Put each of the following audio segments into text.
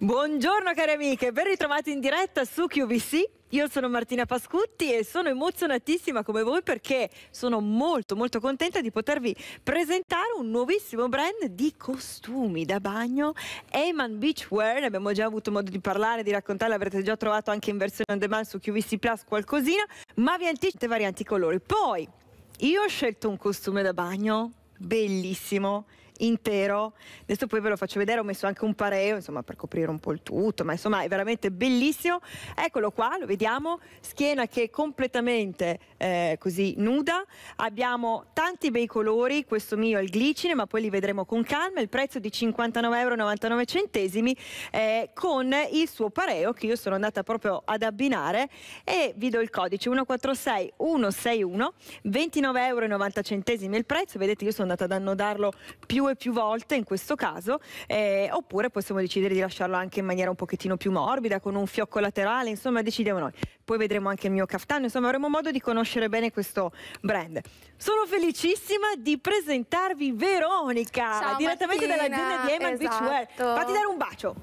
Buongiorno cari amiche, ben ritrovati in diretta su QVC. Io sono Martina Pascutti e sono emozionatissima come voi perché sono molto molto contenta di potervi presentare un nuovissimo brand di costumi da bagno, Eman Beachwear, ne abbiamo già avuto modo di parlare, di raccontare, l'avrete già trovato anche in versione on demand su QVC Plus qualcosina, ma vi anticipo varianti colori. Poi, io ho scelto un costume da bagno bellissimo intero. Adesso poi ve lo faccio vedere, ho messo anche un pareo, insomma, per coprire un po' il tutto, ma insomma è veramente bellissimo. Eccolo qua, lo vediamo, schiena che è completamente eh, così nuda. Abbiamo tanti bei colori, questo mio è il glicine, ma poi li vedremo con calma. Il prezzo di 59,99 euro eh, con il suo pareo che io sono andata proprio ad abbinare e vi do il codice 146161 29,90 euro il prezzo. Vedete, io sono andata ad annodarlo più due più volte in questo caso, eh, oppure possiamo decidere di lasciarlo anche in maniera un pochettino più morbida, con un fiocco laterale, insomma decidiamo noi. Poi vedremo anche il mio caftano, insomma avremo modo di conoscere bene questo brand. Sono felicissima di presentarvi Veronica, Ciao, direttamente Martina, dall'azienda di Eman esatto. Beachwear. Fatti dare un bacio.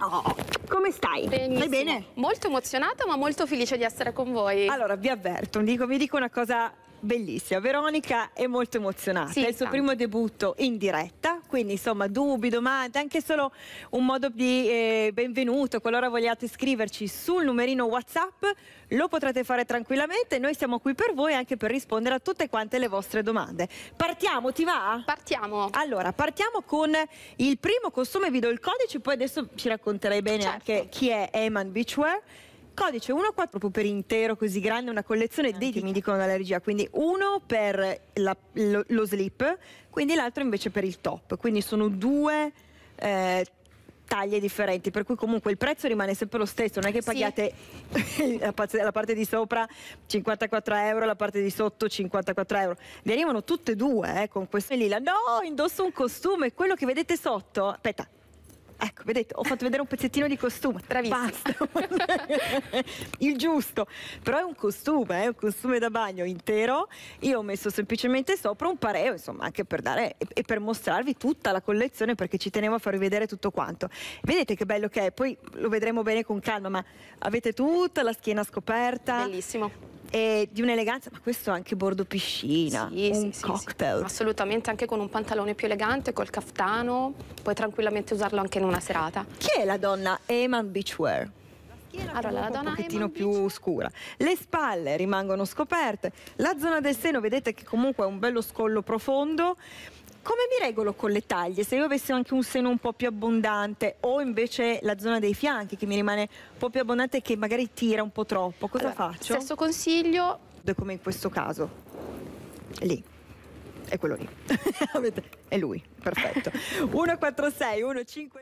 Oh, come stai? Benissimo. Stai bene? Molto emozionata ma molto felice di essere con voi. Allora, vi avverto, dico, vi dico una cosa bellissima. Veronica è molto emozionata, sì, è il suo tanto. primo debutto in diretta, quindi insomma dubbi, domande, anche solo un modo di eh, benvenuto, qualora vogliate scriverci sul numerino WhatsApp, lo potrete fare tranquillamente, noi siamo qui per voi anche per rispondere a tutte quante le vostre domande. Partiamo, ti va? Partiamo. Allora, partiamo con il primo costume, vi do il codice, poi adesso ci racconterai bene certo. anche chi è Eman Beachwear Codice 14 proprio per intero così grande, una collezione Antica. di mi dicono dalla regia, quindi uno per la, lo, lo, slip, quindi l'altro invece per il top, quindi sono due eh, taglie differenti, per cui comunque il prezzo rimane sempre lo stesso, non è che paghiate sì. la parte di sopra 54 euro, la parte di sotto 54 euro, vi arrivano tutte e due eh, con questo e lì, no, indosso un costume, quello che vedete sotto, aspetta, Ecco, vedete, ho fatto vedere un pezzettino di costume, bravissimo. il giusto, però è un costume, è eh, un costume da bagno intero. Io ho messo semplicemente sopra un pareo, insomma, anche per dare e, per mostrarvi tutta la collezione perché ci tenevo a farvi vedere tutto quanto. Vedete che bello che è, poi lo vedremo bene con calma, ma avete tutta la schiena scoperta. Bellissimo e di un'eleganza, ma questo è anche bordo piscina, sì, un sì, cocktail. Sì, assolutamente, anche con un pantalone più elegante, col caftano, puoi tranquillamente usarlo anche in una serata. Chi è la donna Eman Beachwear? Allora, la donna un pochettino più scura. Le spalle rimangono scoperte, la zona del seno vedete che comunque è un bello scollo profondo come mi regolo con le taglie? Se io avessi anche un seno un po' più abbondante o invece la zona dei fianchi che mi rimane un po' più abbondante e che magari tira un po' troppo, cosa allora, faccio? Stesso consiglio. Come in questo caso, lì è quello lì. è lui, perfetto. 146, 150.